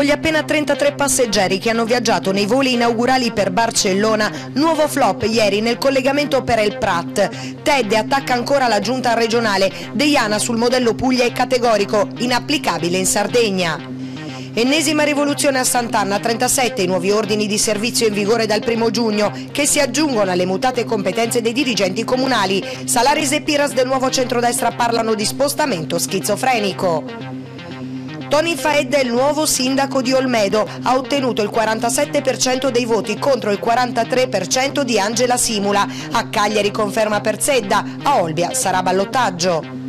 dopo gli appena 33 passeggeri che hanno viaggiato nei voli inaugurali per Barcellona, nuovo flop ieri nel collegamento per El Prat. Ted attacca ancora la giunta regionale, Deiana sul modello Puglia è categorico, inapplicabile in Sardegna. Ennesima rivoluzione a Sant'Anna, 37 i nuovi ordini di servizio in vigore dal 1 giugno che si aggiungono alle mutate competenze dei dirigenti comunali. Salaris e Piras del nuovo centrodestra parlano di spostamento schizofrenico. Tony Faed è il nuovo sindaco di Olmedo, ha ottenuto il 47% dei voti contro il 43% di Angela Simula. A Cagliari conferma per Zedda, a Olbia sarà ballottaggio.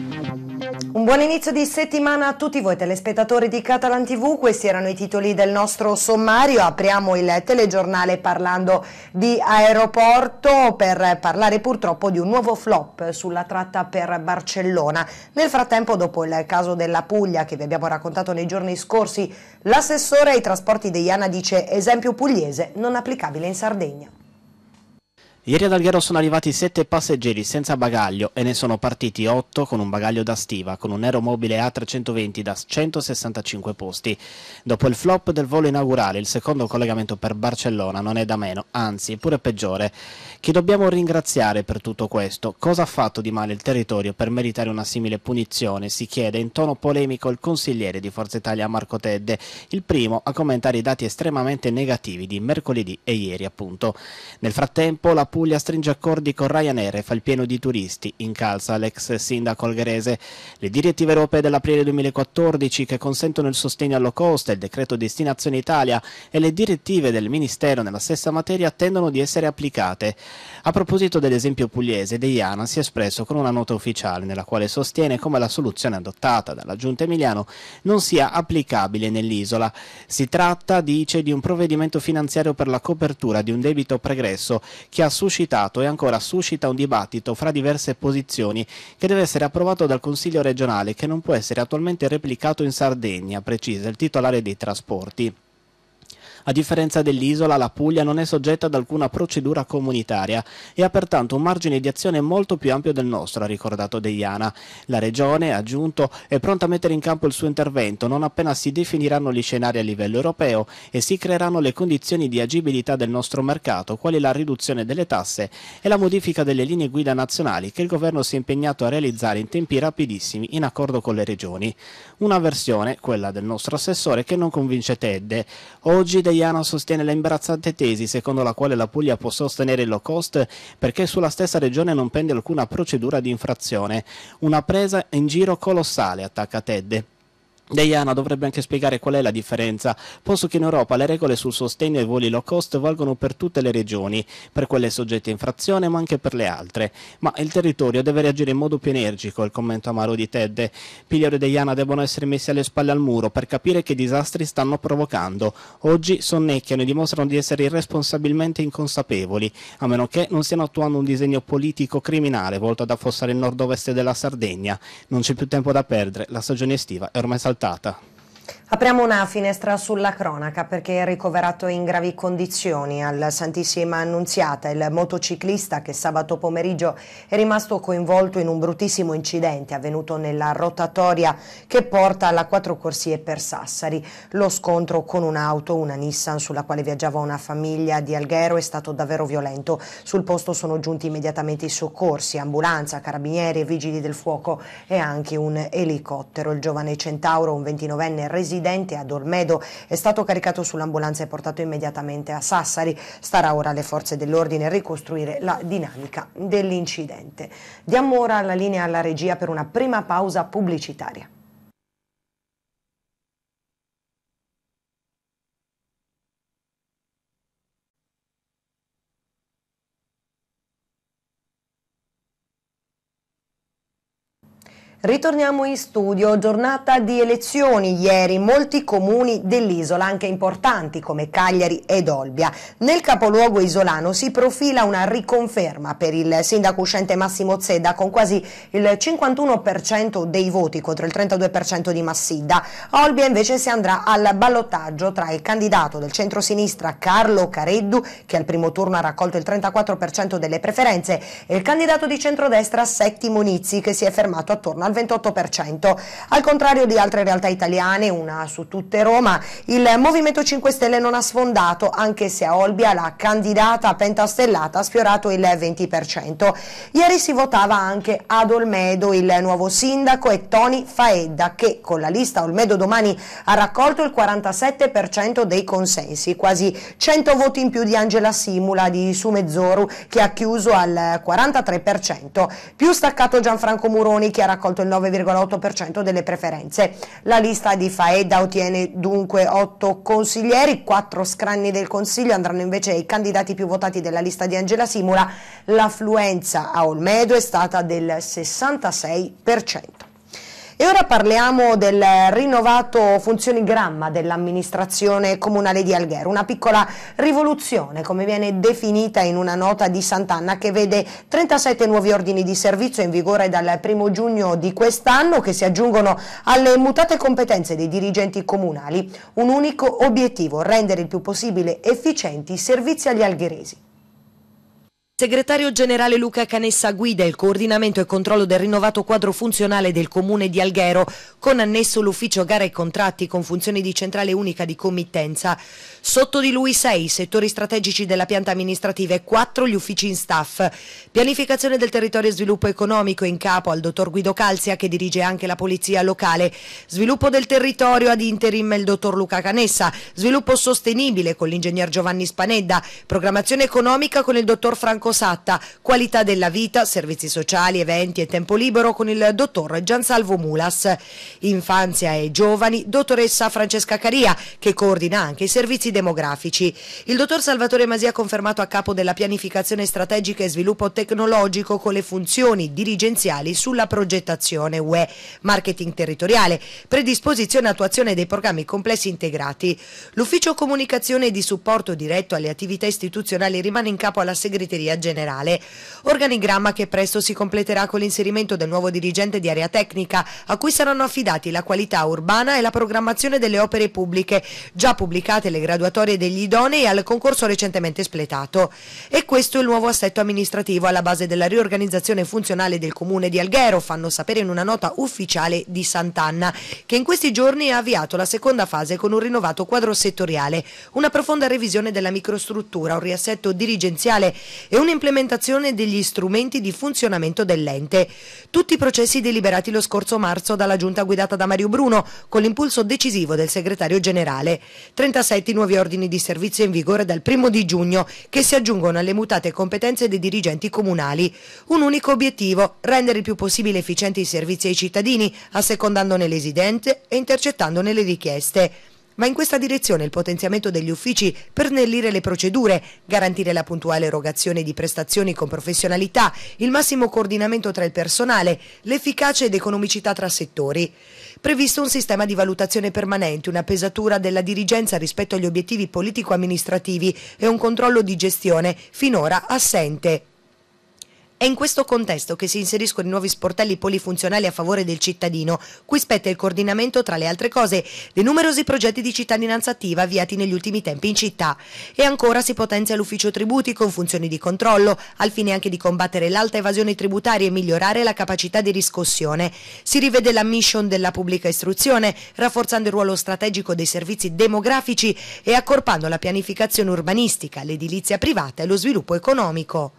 Un buon inizio di settimana a tutti voi telespettatori di Catalan TV, questi erano i titoli del nostro sommario, apriamo il telegiornale parlando di aeroporto per parlare purtroppo di un nuovo flop sulla tratta per Barcellona. Nel frattempo dopo il caso della Puglia che vi abbiamo raccontato nei giorni scorsi, l'assessore ai trasporti Deiana dice esempio pugliese non applicabile in Sardegna. Ieri ad Alghero sono arrivati 7 passeggeri senza bagaglio e ne sono partiti 8 con un bagaglio da stiva, con un aeromobile A320 da 165 posti. Dopo il flop del volo inaugurale, il secondo collegamento per Barcellona non è da meno, anzi, è pure peggiore. Chi dobbiamo ringraziare per tutto questo? Cosa ha fatto di male il territorio per meritare una simile punizione? Si chiede in tono polemico il consigliere di Forza Italia Marco Tedde, il primo a commentare i dati estremamente negativi di mercoledì e ieri appunto. Nel frattempo la Puglia stringe accordi con Ryanair e fa il pieno di turisti, incalza l'ex sindaco algherese. Le direttive europee dell'aprile 2014 che consentono il sostegno allo cost il decreto destinazione Italia e le direttive del Ministero nella stessa materia tendono di essere applicate. A proposito dell'esempio pugliese, Deiana si è espresso con una nota ufficiale nella quale sostiene come la soluzione adottata dalla Giunta Emiliano non sia applicabile nell'isola. Si tratta, dice, di un provvedimento finanziario per la copertura di un debito pregresso che ha suscitato e ancora suscita un dibattito fra diverse posizioni che deve essere approvato dal Consiglio regionale che non può essere attualmente replicato in Sardegna, precisa il titolare dei trasporti. A differenza dell'isola, la Puglia non è soggetta ad alcuna procedura comunitaria e ha pertanto un margine di azione molto più ampio del nostro, ha ricordato Deiana. La Regione, ha aggiunto, è pronta a mettere in campo il suo intervento non appena si definiranno gli scenari a livello europeo e si creeranno le condizioni di agibilità del nostro mercato, quali la riduzione delle tasse e la modifica delle linee guida nazionali che il Governo si è impegnato a realizzare in tempi rapidissimi in accordo con le regioni. Una versione, quella del nostro assessore, che non convince Tedde. Oggi italiano sostiene l'imbarazzante tesi secondo la quale la Puglia può sostenere il low cost perché sulla stessa regione non pende alcuna procedura di infrazione. Una presa in giro colossale, attacca Ted. Deiana dovrebbe anche spiegare qual è la differenza, posto che in Europa le regole sul sostegno ai voli low cost valgono per tutte le regioni, per quelle soggette a infrazione ma anche per le altre. Ma il territorio deve reagire in modo più energico, il commento amaro di Ted. Pigliore e Deiana devono essere messi alle spalle al muro per capire che disastri stanno provocando. Oggi sonnecchiano e dimostrano di essere irresponsabilmente inconsapevoli, a meno che non stiano attuando un disegno politico criminale volto ad affossare il nord-ovest della Sardegna. Non c'è più tempo da perdere, la stagione estiva è ormai saltata portata. Apriamo una finestra sulla cronaca perché è ricoverato in gravi condizioni al Santissima Annunziata il motociclista che sabato pomeriggio è rimasto coinvolto in un bruttissimo incidente avvenuto nella rotatoria che porta alla quattro corsie per Sassari. Lo scontro con un'auto, una Nissan sulla quale viaggiava una famiglia di Alghero è stato davvero violento. Sul posto sono giunti immediatamente i soccorsi, ambulanza, carabinieri, vigili del fuoco e anche un elicottero. Il giovane centauro, un 29enne residente incidente ad Olmedo è stato caricato sull'ambulanza e portato immediatamente a Sassari. Starà ora alle forze dell'ordine ricostruire la dinamica dell'incidente. Diamo ora la linea alla regia per una prima pausa pubblicitaria. Ritorniamo in studio, giornata di elezioni ieri, molti comuni dell'isola, anche importanti come Cagliari ed Olbia. Nel capoluogo isolano si profila una riconferma per il sindaco uscente Massimo Zedda con quasi il 51% dei voti contro il 32% di Massida. Olbia invece si andrà al ballottaggio tra il candidato del centro-sinistra Carlo Careddu, che al primo turno ha raccolto il 34% delle preferenze, e il candidato di centrodestra Settimo Nizzi, che si è fermato attorno al al 28%. Al contrario di altre realtà italiane, una su tutte Roma, il Movimento 5 Stelle non ha sfondato, anche se a Olbia la candidata pentastellata ha sfiorato il 20%. Ieri si votava anche ad Olmedo il nuovo sindaco e Tony Faedda che con la lista Olmedo domani ha raccolto il 47% dei consensi, quasi 100 voti in più di Angela Simula di Sumezzoru che ha chiuso al 43%, più staccato Gianfranco Muroni che ha raccolto il 9,8% delle preferenze. La lista di Faedda ottiene dunque 8 consiglieri, 4 scranni del Consiglio andranno invece ai candidati più votati della lista di Angela Simula. L'affluenza a Olmedo è stata del 66%. E ora parliamo del rinnovato funzionigramma dell'amministrazione comunale di Alghero, una piccola rivoluzione come viene definita in una nota di Sant'Anna che vede 37 nuovi ordini di servizio in vigore dal 1 giugno di quest'anno che si aggiungono alle mutate competenze dei dirigenti comunali. Un unico obiettivo, rendere il più possibile efficienti i servizi agli algheresi. Segretario generale Luca Canessa guida il coordinamento e controllo del rinnovato quadro funzionale del comune di Alghero con annesso l'ufficio gara e contratti con funzioni di centrale unica di committenza. Sotto di lui sei settori strategici della pianta amministrativa e quattro gli uffici in staff. Pianificazione del territorio e sviluppo economico in capo al dottor Guido Calzia che dirige anche la polizia locale. Sviluppo del territorio ad interim il dottor Luca Canessa. Sviluppo sostenibile con l'ingegner Giovanni Spanedda. Programmazione economica con il dottor Franco Cosatta, qualità della vita, servizi sociali, eventi e tempo libero con il dottor Giansalvo Mulas, infanzia e giovani, dottoressa Francesca Caria che coordina anche i servizi demografici. Il dottor Salvatore Masia confermato a capo della pianificazione strategica e sviluppo tecnologico con le funzioni dirigenziali sulla progettazione UE, marketing territoriale, predisposizione e attuazione dei programmi complessi integrati. L'ufficio comunicazione e di supporto diretto alle attività istituzionali rimane in capo alla segreteria segretaria generale. Organigramma che presto si completerà con l'inserimento del nuovo dirigente di area tecnica a cui saranno affidati la qualità urbana e la programmazione delle opere pubbliche, già pubblicate le graduatorie degli idonei al concorso recentemente espletato. E questo è il nuovo assetto amministrativo alla base della riorganizzazione funzionale del comune di Alghero, fanno sapere in una nota ufficiale di Sant'Anna, che in questi giorni ha avviato la seconda fase con un rinnovato quadro settoriale, una profonda revisione della microstruttura, un riassetto dirigenziale e un un'implementazione degli strumenti di funzionamento dell'ente. Tutti i processi deliberati lo scorso marzo dalla giunta guidata da Mario Bruno con l'impulso decisivo del segretario generale. 37 nuovi ordini di servizio in vigore dal 1 di giugno che si aggiungono alle mutate competenze dei dirigenti comunali. Un unico obiettivo, rendere il più possibile efficienti i servizi ai cittadini, assecondandone l'esidente e intercettandone le richieste. Va in questa direzione il potenziamento degli uffici per snellire le procedure, garantire la puntuale erogazione di prestazioni con professionalità, il massimo coordinamento tra il personale, l'efficacia ed economicità tra settori. Previsto un sistema di valutazione permanente, una pesatura della dirigenza rispetto agli obiettivi politico-amministrativi e un controllo di gestione finora assente. È in questo contesto che si inseriscono i nuovi sportelli polifunzionali a favore del cittadino, cui spetta il coordinamento, tra le altre cose, dei numerosi progetti di cittadinanza attiva avviati negli ultimi tempi in città. E ancora si potenzia l'ufficio tributi con funzioni di controllo, al fine anche di combattere l'alta evasione tributaria e migliorare la capacità di riscossione. Si rivede la mission della pubblica istruzione, rafforzando il ruolo strategico dei servizi demografici e accorpando la pianificazione urbanistica, l'edilizia privata e lo sviluppo economico.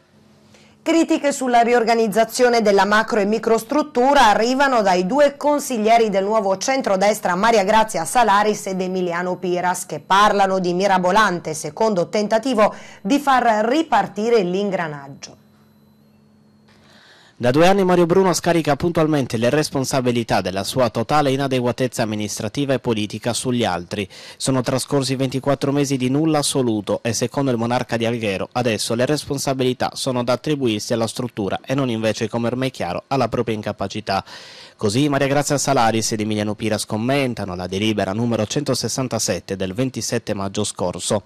Critiche sulla riorganizzazione della macro e microstruttura arrivano dai due consiglieri del nuovo centrodestra Maria Grazia Salaris ed Emiliano Piras che parlano di mirabolante secondo tentativo di far ripartire l'ingranaggio. Da due anni Mario Bruno scarica puntualmente le responsabilità della sua totale inadeguatezza amministrativa e politica sugli altri. Sono trascorsi 24 mesi di nulla assoluto e secondo il monarca di Alghero adesso le responsabilità sono da attribuirsi alla struttura e non invece come ormai chiaro alla propria incapacità. Così Maria Grazia Salaris ed Emiliano Piras commentano la delibera numero 167 del 27 maggio scorso.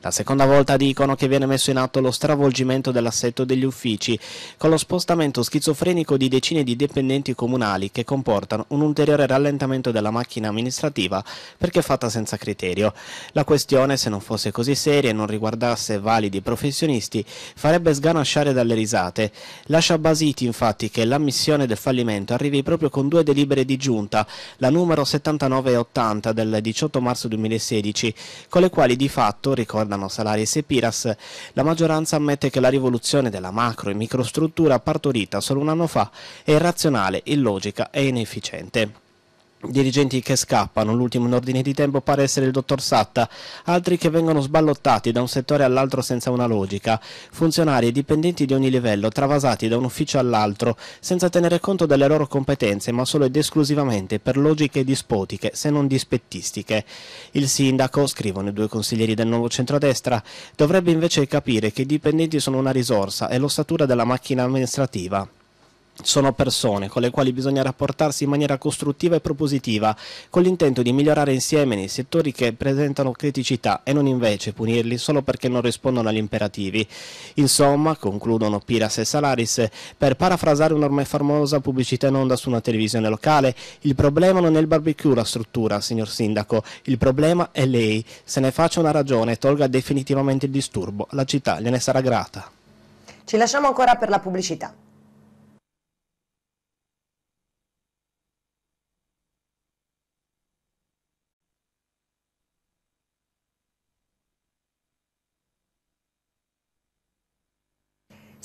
La seconda volta dicono che viene messo in atto lo stravolgimento dell'assetto degli uffici, con lo spostamento schizofrenico di decine di dipendenti comunali che comportano un ulteriore rallentamento della macchina amministrativa perché fatta senza criterio. La questione, se non fosse così seria e non riguardasse validi professionisti, farebbe sganasciare dalle risate. Lascia basiti infatti che l'ammissione del fallimento arrivi proprio con due delibere di giunta, la numero 79 e 80 del 18 marzo 2016, con le quali di fatto, ricordano Salaris e Piras, la maggioranza ammette che la rivoluzione della macro e microstruttura partorita solo un anno fa è irrazionale, illogica e inefficiente dirigenti che scappano, l'ultimo in ordine di tempo pare essere il dottor Satta, altri che vengono sballottati da un settore all'altro senza una logica, funzionari e dipendenti di ogni livello travasati da un ufficio all'altro senza tenere conto delle loro competenze ma solo ed esclusivamente per logiche dispotiche se non dispettistiche. Il sindaco, scrivono i due consiglieri del nuovo centrodestra, dovrebbe invece capire che i dipendenti sono una risorsa e l'ossatura della macchina amministrativa sono persone con le quali bisogna rapportarsi in maniera costruttiva e propositiva, con l'intento di migliorare insieme nei settori che presentano criticità e non invece punirli solo perché non rispondono agli imperativi. Insomma, concludono Piras e Salaris, per parafrasare un'ormai famosa pubblicità in onda su una televisione locale, il problema non è il barbecue la struttura, signor Sindaco, il problema è lei. Se ne faccia una ragione e tolga definitivamente il disturbo, la città gliene sarà grata. Ci lasciamo ancora per la pubblicità.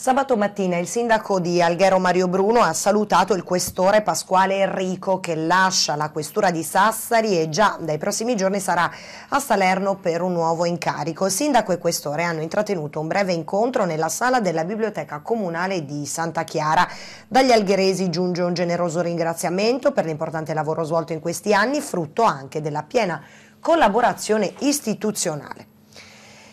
Sabato mattina il sindaco di Alghero Mario Bruno ha salutato il questore Pasquale Enrico che lascia la questura di Sassari e già dai prossimi giorni sarà a Salerno per un nuovo incarico. Il sindaco e questore hanno intrattenuto un breve incontro nella sala della biblioteca comunale di Santa Chiara. Dagli algheresi giunge un generoso ringraziamento per l'importante lavoro svolto in questi anni, frutto anche della piena collaborazione istituzionale.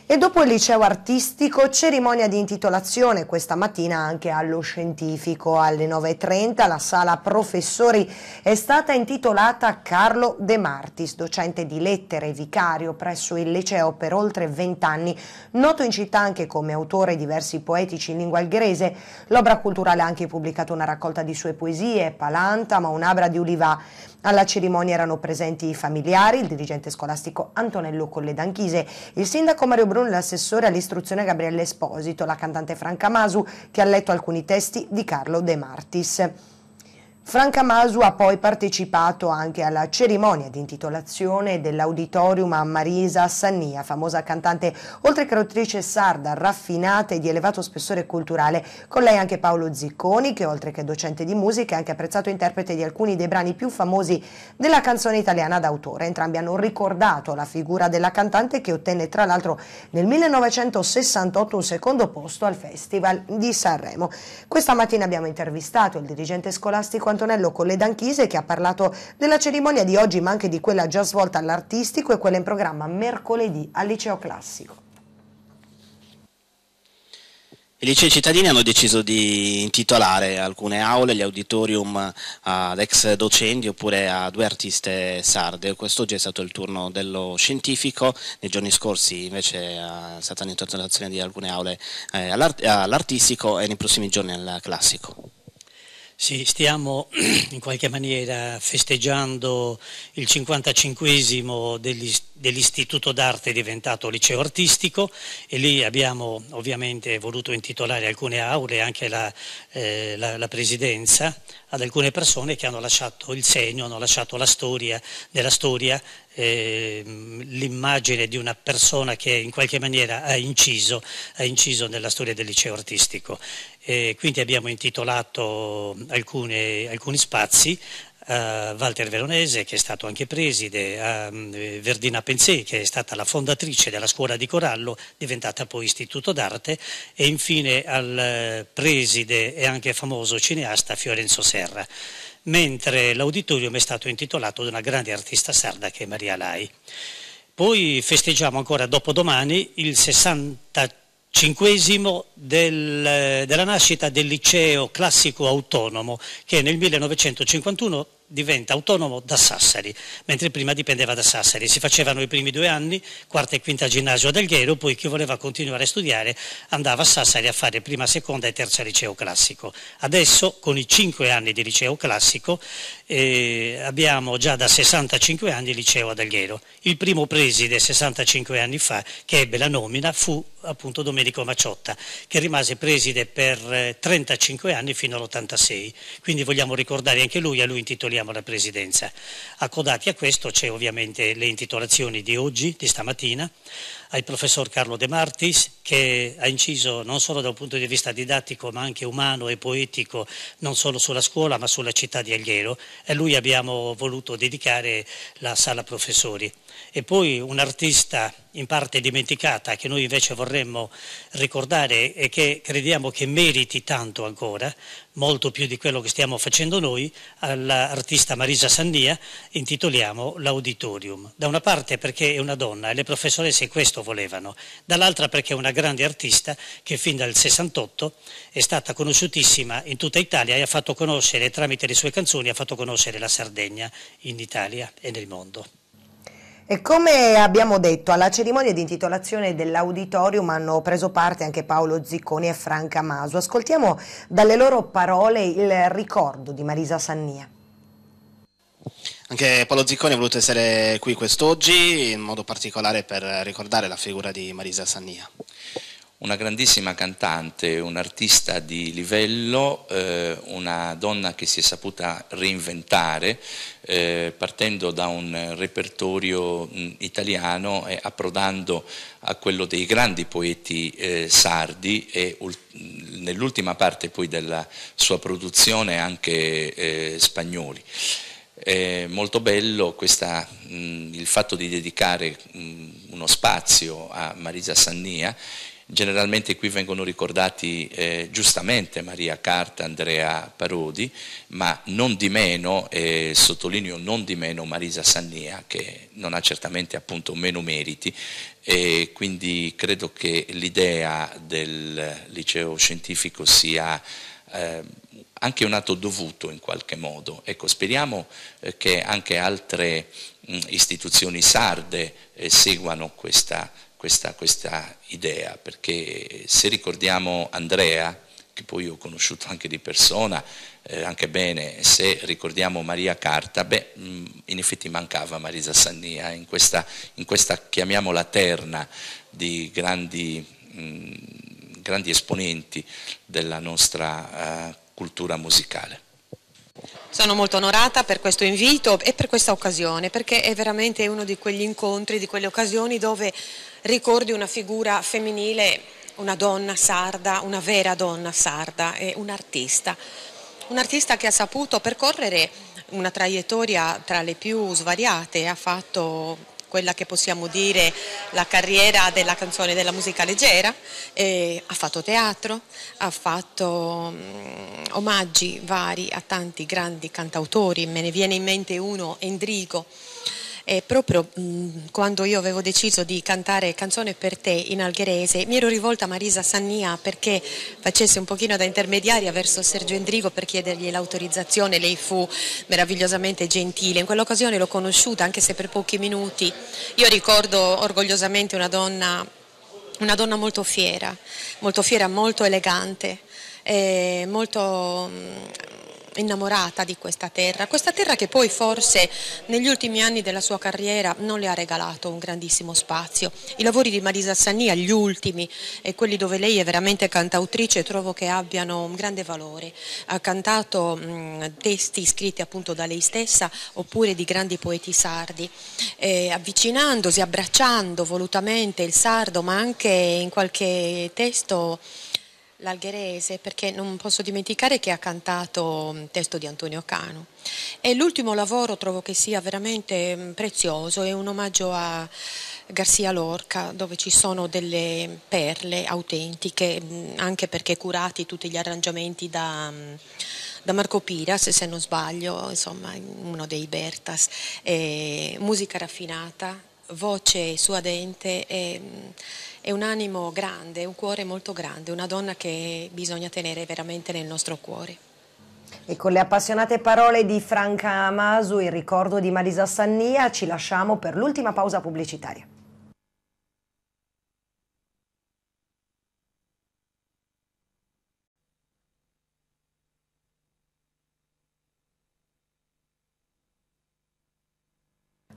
E dopo il liceo artistico, cerimonia di intitolazione questa mattina anche allo scientifico. Alle 9.30 la sala professori è stata intitolata a Carlo De Martis, docente di lettere e vicario presso il liceo per oltre 20 anni, noto in città anche come autore di diversi poetici in lingua algherese. L'obra culturale ha anche pubblicato una raccolta di sue poesie, Palanta, ma un'abra di Ulivà. Alla cerimonia erano presenti i familiari, il dirigente scolastico Antonello Colle d'Anchise, il sindaco Mario Bruno Brun l'assessore all'istruzione Gabriele Esposito, la cantante Franca Masu che ha letto alcuni testi di Carlo De Martis. Franca Masu ha poi partecipato anche alla cerimonia di intitolazione dell'auditorium a Marisa Sannia, famosa cantante oltre che autrice sarda, raffinata e di elevato spessore culturale. Con lei anche Paolo Zicconi, che oltre che docente di musica è anche apprezzato interprete di alcuni dei brani più famosi della canzone italiana d'autore. Entrambi hanno ricordato la figura della cantante che ottenne tra l'altro nel 1968 un secondo posto al Festival di Sanremo. Questa mattina abbiamo intervistato il dirigente scolastico Antonello con le Danchise che ha parlato della cerimonia di oggi ma anche di quella già svolta all'artistico e quella in programma mercoledì al liceo classico. I licei cittadini hanno deciso di intitolare alcune aule, gli auditorium ad ex docenti oppure a due artiste sarde. Quest'oggi è stato il turno dello scientifico, nei giorni scorsi invece è stata l'intitolazione di alcune aule eh, all'artistico e nei prossimi giorni al classico. Sì, stiamo in qualche maniera festeggiando il 55 dell'Istituto d'Arte diventato liceo artistico e lì abbiamo ovviamente voluto intitolare alcune aule, anche la, eh, la, la presidenza, ad alcune persone che hanno lasciato il segno, hanno lasciato la storia, della storia eh, l'immagine di una persona che in qualche maniera ha inciso, ha inciso nella storia del liceo artistico e quindi abbiamo intitolato alcune, alcuni spazi a eh, Walter Veronese che è stato anche preside, a mm, Verdina Pensé che è stata la fondatrice della scuola di Corallo diventata poi istituto d'arte e infine al eh, preside e anche famoso cineasta Fiorenzo Serra mentre l'auditorium è stato intitolato ad una grande artista sarda che è Maria Lai. Poi festeggiamo ancora dopodomani il 65 cinquesimo del, eh, della nascita del liceo classico autonomo che nel 1951 diventa autonomo da Sassari, mentre prima dipendeva da Sassari. Si facevano i primi due anni, quarta e quinta ginnasio ad Alghero, poi chi voleva continuare a studiare andava a Sassari a fare prima, seconda e terza liceo classico. Adesso, con i cinque anni di liceo classico, eh, abbiamo già da 65 anni il liceo ad Alghero. Il primo preside 65 anni fa, che ebbe la nomina, fu appunto Domenico Maciotta, che rimase preside per 35 eh, anni fino all'86. Quindi vogliamo ricordare anche lui, a lui intitoliamo la presidenza. Accodati a questo c'è ovviamente le intitolazioni di oggi, di stamattina, al professor Carlo De Martis, che ha inciso non solo da un punto di vista didattico, ma anche umano e poetico, non solo sulla scuola, ma sulla città di Agliero. E a lui abbiamo voluto dedicare la sala professori e poi un'artista in parte dimenticata che noi invece vorremmo ricordare e che crediamo che meriti tanto ancora, molto più di quello che stiamo facendo noi, all'artista Marisa Sannia intitoliamo L'Auditorium. Da una parte perché è una donna e le professoresse questo volevano, dall'altra perché è una grande artista che fin dal 68 è stata conosciutissima in tutta Italia e ha fatto conoscere tramite le sue canzoni ha fatto conoscere la Sardegna in Italia e nel mondo. E come abbiamo detto, alla cerimonia di intitolazione dell'auditorium hanno preso parte anche Paolo Zicconi e Franca Masu. Ascoltiamo dalle loro parole il ricordo di Marisa Sannia. Anche Paolo Zicconi ha voluto essere qui quest'oggi, in modo particolare per ricordare la figura di Marisa Sannia una grandissima cantante, un'artista di livello, eh, una donna che si è saputa reinventare eh, partendo da un repertorio mh, italiano e approdando a quello dei grandi poeti eh, sardi e nell'ultima parte poi della sua produzione anche eh, spagnoli. È molto bello questa, mh, il fatto di dedicare mh, uno spazio a Marisa Sannia Generalmente qui vengono ricordati eh, giustamente Maria Carta, Andrea Parodi, ma non di meno, eh, sottolineo non di meno Marisa Sannia, che non ha certamente appunto meno meriti, e quindi credo che l'idea del liceo scientifico sia eh, anche un atto dovuto in qualche modo. Ecco, speriamo eh, che anche altre mh, istituzioni sarde eh, seguano questa questa, questa idea, perché se ricordiamo Andrea, che poi ho conosciuto anche di persona, eh, anche bene, se ricordiamo Maria Carta, beh, mm, in effetti mancava Marisa Sannia eh, in questa, in questa chiamiamola terna di grandi, mh, mm, grandi esponenti della nostra uh, cultura musicale. Sono molto onorata per questo invito e per questa occasione perché è veramente uno di quegli incontri, di quelle occasioni dove ricordi una figura femminile, una donna sarda, una vera donna sarda e un artista. Un artista che ha saputo percorrere una traiettoria tra le più svariate, ha fatto quella che possiamo dire la carriera della canzone della musica leggera, eh, ha fatto teatro, ha fatto um, omaggi vari a tanti grandi cantautori, me ne viene in mente uno, Endrigo e proprio mh, mm, quando io avevo deciso di cantare Canzone per te in algherese mi ero rivolta a Marisa Sannia perché facesse un pochino da intermediaria verso Sergio Endrigo per chiedergli l'autorizzazione, lei fu meravigliosamente gentile, in quell'occasione l'ho conosciuta anche se per pochi minuti, io ricordo orgogliosamente una donna, una donna molto fiera, molto fiera, molto elegante, eh, molto... Mh, mm, innamorata di questa terra, questa terra che poi forse negli ultimi anni della sua carriera non le ha regalato un grandissimo spazio. I lavori di Marisa Sania, gli ultimi e quelli dove lei è veramente cantautrice, trovo che abbiano un grande valore. Ha cantato mh, testi scritti appunto da lei stessa oppure di grandi poeti sardi, eh, avvicinandosi, abbracciando volutamente il sardo, ma anche in qualche testo l'algherese perché non posso dimenticare che ha cantato un mm, testo di Antonio Cano e l'ultimo lavoro trovo che sia veramente mm, prezioso, è un omaggio a Garcia Lorca dove ci sono delle perle autentiche mm, anche perché curati tutti gli arrangiamenti da, da Marco Piras se non sbaglio, insomma uno dei Bertas, musica raffinata voce suadente e, e un animo grande, un cuore molto grande, una donna che bisogna tenere veramente nel nostro cuore. E con le appassionate parole di Franca Amasu, il ricordo di Marisa Sannia, ci lasciamo per l'ultima pausa pubblicitaria.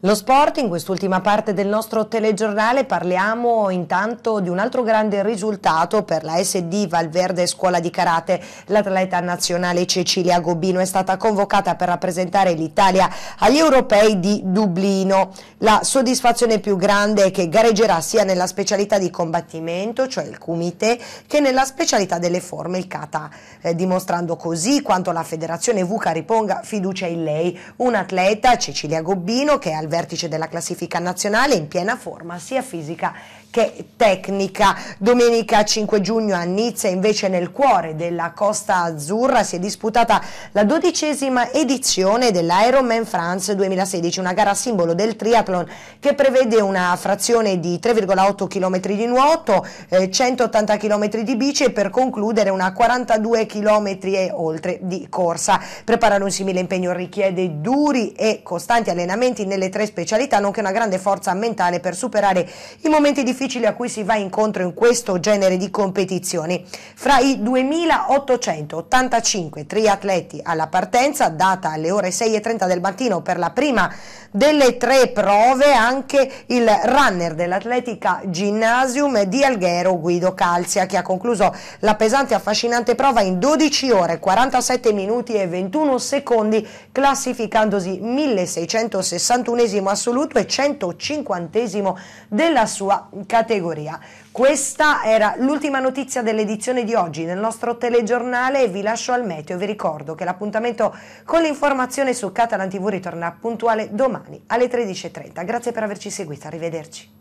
Lo sport, in quest'ultima parte del nostro telegiornale parliamo intanto di un altro grande risultato per la SD Valverde Scuola di Karate. L'atleta nazionale Cecilia Gobbino è stata convocata per rappresentare l'Italia agli europei di Dublino. La soddisfazione più grande è che gareggerà sia nella specialità di combattimento, cioè il kumite, che nella specialità delle forme, il kata, eh, dimostrando così quanto la federazione VUCA riponga fiducia in lei. Un atleta, Cecilia Gobbino, che è al vertice della classifica nazionale in piena forma sia fisica che tecnica. Domenica 5 giugno a Nizza invece nel cuore della Costa Azzurra si è disputata la dodicesima edizione dell'Ironman France 2016, una gara simbolo del triathlon che prevede una frazione di 3,8 km di nuoto, eh, 180 km di bici e per concludere una 42 km e oltre di corsa. Preparare un simile impegno richiede duri e costanti allenamenti nelle tre tre specialità, nonché una grande forza mentale per superare i momenti difficili a cui si va incontro in questo genere di competizioni. Fra i 2885 triatleti alla partenza, data alle ore 6.30 del mattino per la prima delle tre prove, anche il runner dell'Atletica Gymnasium di Alghero Guido Calzia, che ha concluso la pesante e affascinante prova in 12 ore, 47 minuti e 21 secondi, classificandosi 1661 assoluto e 150 della sua categoria. Questa era l'ultima notizia dell'edizione di oggi nel nostro telegiornale vi lascio al meteo. Vi ricordo che l'appuntamento con l'informazione su Catalan TV ritorna puntuale domani alle 13.30. Grazie per averci seguito, arrivederci.